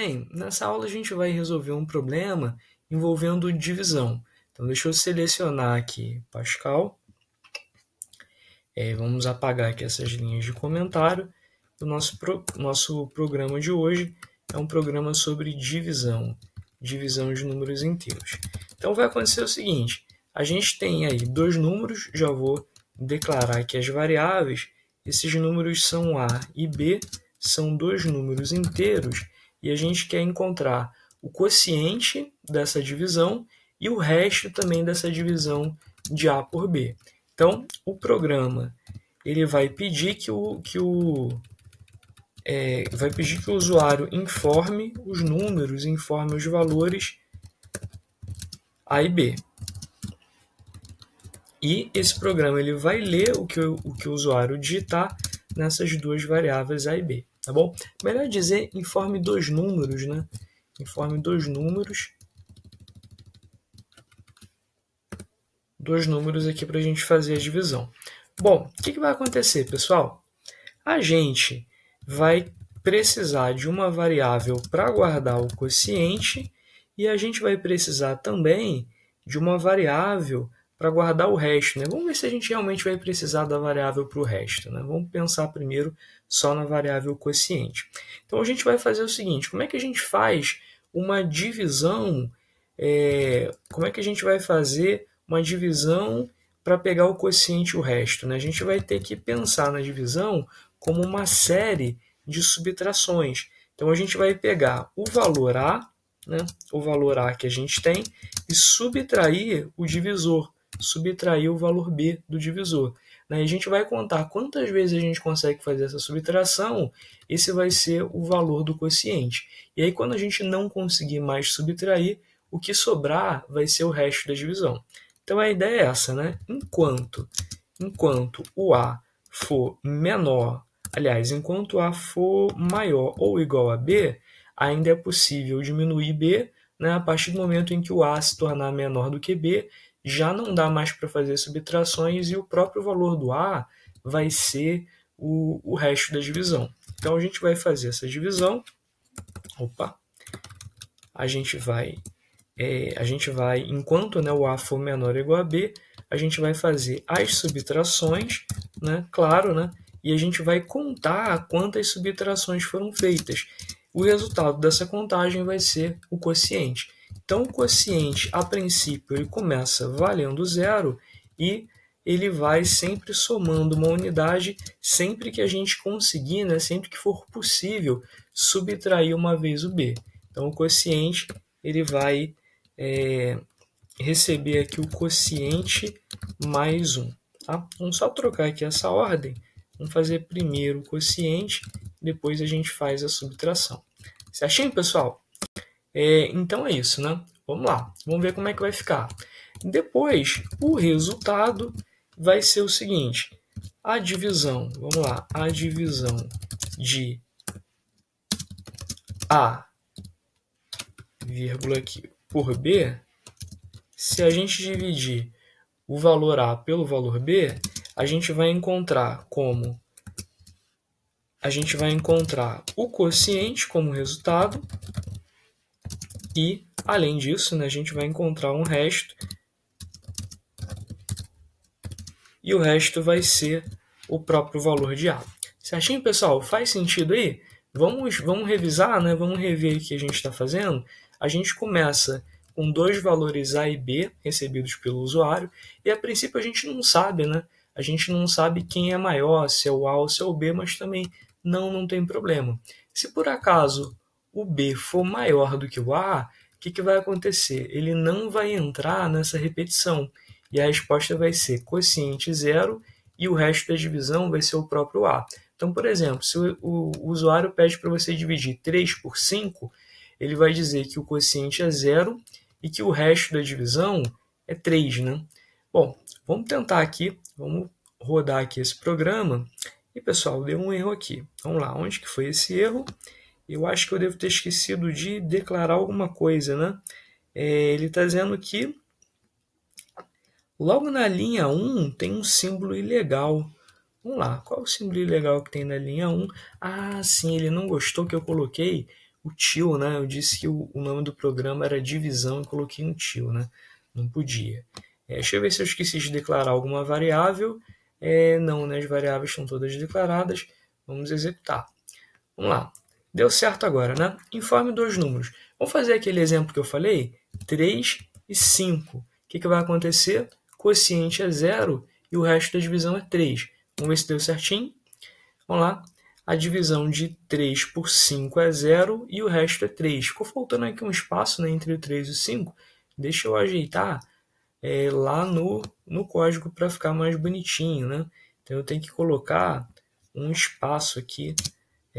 Bem, nessa aula a gente vai resolver um problema envolvendo divisão. Então, deixa eu selecionar aqui Pascal. É, vamos apagar aqui essas linhas de comentário. O nosso, pro, nosso programa de hoje é um programa sobre divisão, divisão de números inteiros. Então, vai acontecer o seguinte, a gente tem aí dois números, já vou declarar aqui as variáveis. Esses números são A e B, são dois números inteiros, e a gente quer encontrar o quociente dessa divisão e o resto também dessa divisão de A por B. Então, o programa ele vai pedir que o, que o é, vai pedir que o usuário informe os números, informe os valores A e B. E esse programa ele vai ler o que o, o que o usuário digitar nessas duas variáveis A e B tá bom? Melhor dizer, informe dois números, né? Informe dois números. Dois números aqui para a gente fazer a divisão. Bom, o que, que vai acontecer, pessoal? A gente vai precisar de uma variável para guardar o quociente e a gente vai precisar também de uma variável para guardar o resto. Né? Vamos ver se a gente realmente vai precisar da variável para o resto. Né? Vamos pensar primeiro só na variável quociente. Então, a gente vai fazer o seguinte, como é que a gente faz uma divisão, é, como é que a gente vai fazer uma divisão para pegar o quociente e o resto? Né? A gente vai ter que pensar na divisão como uma série de subtrações. Então, a gente vai pegar o valor A, né, o valor A que a gente tem, e subtrair o divisor subtrair o valor B do divisor. Né? A gente vai contar quantas vezes a gente consegue fazer essa subtração, esse vai ser o valor do quociente. E aí, quando a gente não conseguir mais subtrair, o que sobrar vai ser o resto da divisão. Então, a ideia é essa, né? Enquanto, enquanto o A for menor, aliás, enquanto o A for maior ou igual a B, ainda é possível diminuir B né, a partir do momento em que o A se tornar menor do que B já não dá mais para fazer subtrações e o próprio valor do A vai ser o, o resto da divisão. Então a gente vai fazer essa divisão. Opa! A gente vai, é, a gente vai enquanto né, o A for menor ou igual a B, a gente vai fazer as subtrações, né, claro, né, e a gente vai contar quantas subtrações foram feitas. O resultado dessa contagem vai ser o quociente. Então, o quociente, a princípio, ele começa valendo zero e ele vai sempre somando uma unidade sempre que a gente conseguir, né, sempre que for possível, subtrair uma vez o b. Então, o quociente ele vai é, receber aqui o quociente mais 1. Tá? Vamos só trocar aqui essa ordem. Vamos fazer primeiro o quociente, depois a gente faz a subtração. Certinho, pessoal? É, então é isso, né? Vamos lá, vamos ver como é que vai ficar. Depois, o resultado vai ser o seguinte: a divisão, vamos lá, a divisão de A, vírgula aqui, por B, se a gente dividir o valor A pelo valor B, a gente vai encontrar como a gente vai encontrar o quociente como resultado e, além disso, né, a gente vai encontrar um resto. E o resto vai ser o próprio valor de A. Certinho, pessoal? Faz sentido aí? Vamos, vamos revisar, né? vamos rever o que a gente está fazendo. A gente começa com dois valores A e B recebidos pelo usuário, e a princípio a gente não sabe, né? A gente não sabe quem é maior, se é o A ou se é o B, mas também não, não tem problema. Se por acaso o B for maior do que o A, o que, que vai acontecer? Ele não vai entrar nessa repetição. E a resposta vai ser quociente zero e o resto da divisão vai ser o próprio A. Então, por exemplo, se o, o, o usuário pede para você dividir 3 por 5, ele vai dizer que o quociente é zero e que o resto da divisão é 3, né? Bom, vamos tentar aqui, vamos rodar aqui esse programa. E, pessoal, deu um erro aqui. Vamos lá, onde que foi esse erro? eu acho que eu devo ter esquecido de declarar alguma coisa, né? É, ele está dizendo que logo na linha 1 tem um símbolo ilegal. Vamos lá, qual é o símbolo ilegal que tem na linha 1? Ah, sim, ele não gostou que eu coloquei o tio, né? Eu disse que o, o nome do programa era divisão e coloquei um tio, né? Não podia. É, deixa eu ver se eu esqueci de declarar alguma variável. É, não, né? As variáveis estão todas declaradas. Vamos executar. Vamos lá. Deu certo agora, né? Informe dois números. Vamos fazer aquele exemplo que eu falei? 3 e 5. O que, que vai acontecer? Quociente é zero e o resto da divisão é 3. Vamos ver se deu certinho? Vamos lá. A divisão de 3 por 5 é zero e o resto é 3. Ficou faltando aqui um espaço né, entre o 3 e o 5. Deixa eu ajeitar é, lá no, no código para ficar mais bonitinho. Né? Então eu tenho que colocar um espaço aqui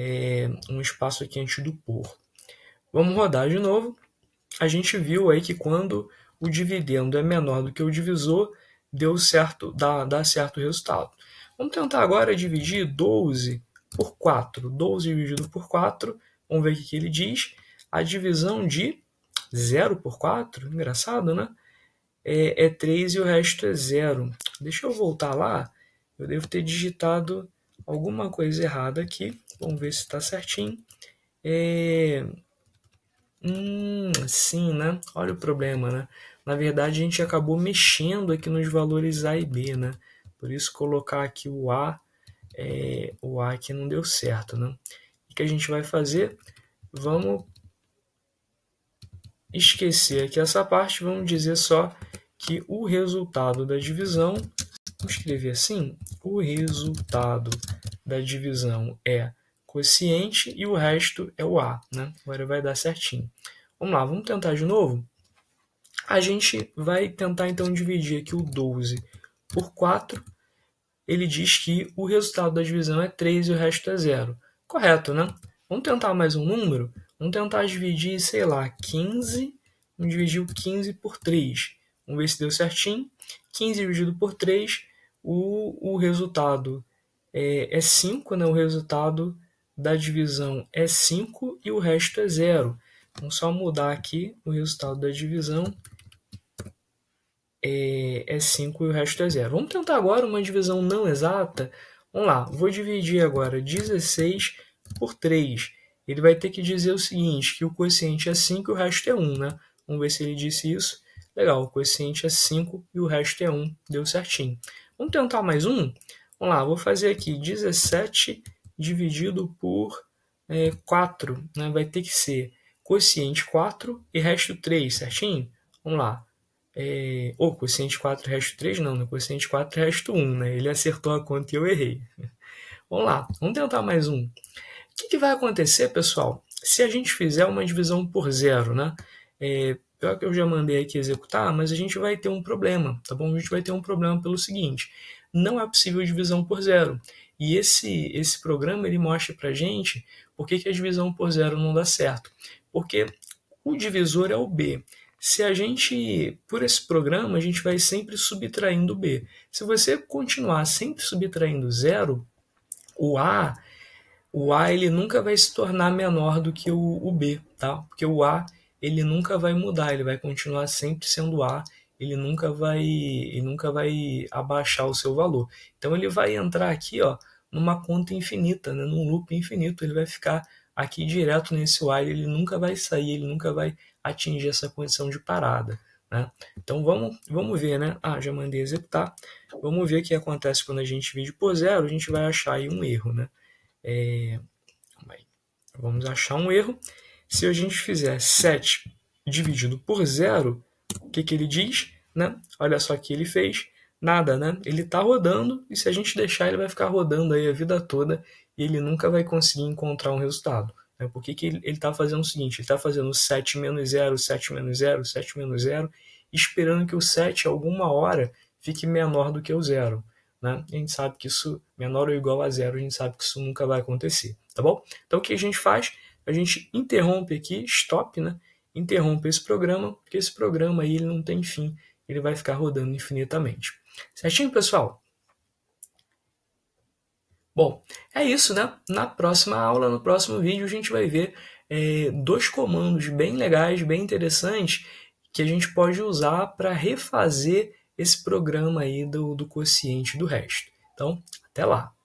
é, um espaço aqui antes do por. Vamos rodar de novo. A gente viu aí que quando o dividendo é menor do que o divisor, deu certo, dá, dá certo resultado. Vamos tentar agora dividir 12 por 4. 12 dividido por 4, vamos ver o que ele diz. A divisão de 0 por 4, engraçado, né? É, é 3 e o resto é 0. Deixa eu voltar lá. Eu devo ter digitado alguma coisa errada aqui. Vamos ver se está certinho. É... Hum, sim, né? Olha o problema, né? Na verdade, a gente acabou mexendo aqui nos valores A e B, né? Por isso, colocar aqui o A, é... o A aqui não deu certo, né? O que a gente vai fazer? Vamos esquecer aqui essa parte, vamos dizer só que o resultado da divisão Vamos escrever assim: o resultado da divisão é quociente e o resto é o A. Né? Agora vai dar certinho. Vamos lá, vamos tentar de novo? A gente vai tentar então dividir aqui o 12 por 4. Ele diz que o resultado da divisão é 3 e o resto é 0. Correto, né? Vamos tentar mais um número? Vamos tentar dividir, sei lá, 15. Vamos dividir o 15 por 3. Vamos ver se deu certinho. 15 dividido por 3 o, o resultado é, é 5, né? o resultado da divisão é 5 e o resto é 0. Vamos só mudar aqui o resultado da divisão é, é 5 e o resto é 0. Vamos tentar agora uma divisão não exata. Vamos lá, vou dividir agora 16 por 3. Ele vai ter que dizer o seguinte, que o coeficiente é 5 e o resto é 1, né? Vamos ver se ele disse isso. Legal, o coeficiente é 5 e o resto é 1, deu certinho. Vamos tentar mais um? Vamos lá, vou fazer aqui 17 dividido por é, 4, né? vai ter que ser quociente 4 e resto 3, certinho? Vamos lá. É, ou oh, quociente 4 resto 3, não, né? quociente 4 resto 1, né? ele acertou a conta e eu errei. Vamos lá, vamos tentar mais um. O que, que vai acontecer, pessoal, se a gente fizer uma divisão por zero, né? É, pior que eu já mandei aqui executar, mas a gente vai ter um problema, tá bom? A gente vai ter um problema pelo seguinte, não é possível divisão por zero. E esse, esse programa ele mostra pra gente por que, a divisão por zero não dá certo. Porque o divisor é o B. Se a gente, por esse programa, a gente vai sempre subtraindo o B. Se você continuar sempre subtraindo zero, o A, o A ele nunca vai se tornar menor do que o, o B, tá? Porque o A ele nunca vai mudar, ele vai continuar sempre sendo A, ele nunca vai, ele nunca vai abaixar o seu valor. Então ele vai entrar aqui, ó, numa conta infinita, né, num loop infinito, ele vai ficar aqui direto nesse while, ele nunca vai sair, ele nunca vai atingir essa condição de parada. Né? Então vamos, vamos ver, né? Ah, já mandei executar. Vamos ver o que acontece quando a gente divide por zero, a gente vai achar aí um erro, né? É... Vamos achar um erro se a gente fizer 7 dividido por 0, o que, que ele diz? Né? Olha só o que ele fez. Nada, né? Ele está rodando e se a gente deixar, ele vai ficar rodando aí a vida toda e ele nunca vai conseguir encontrar um resultado. Né? Por que, que ele está fazendo o seguinte? Ele está fazendo 7 menos 0, 7 menos 0, 7 menos 0, esperando que o 7, alguma hora, fique menor do que o 0. Né? A gente sabe que isso, menor ou igual a zero, a gente sabe que isso nunca vai acontecer, tá bom? Então o que a gente faz? a gente interrompe aqui, stop, né? Interrompe esse programa, porque esse programa aí ele não tem fim, ele vai ficar rodando infinitamente. Certinho, pessoal? Bom, é isso, né? Na próxima aula, no próximo vídeo, a gente vai ver é, dois comandos bem legais, bem interessantes, que a gente pode usar para refazer esse programa aí do, do quociente do resto. Então, até lá!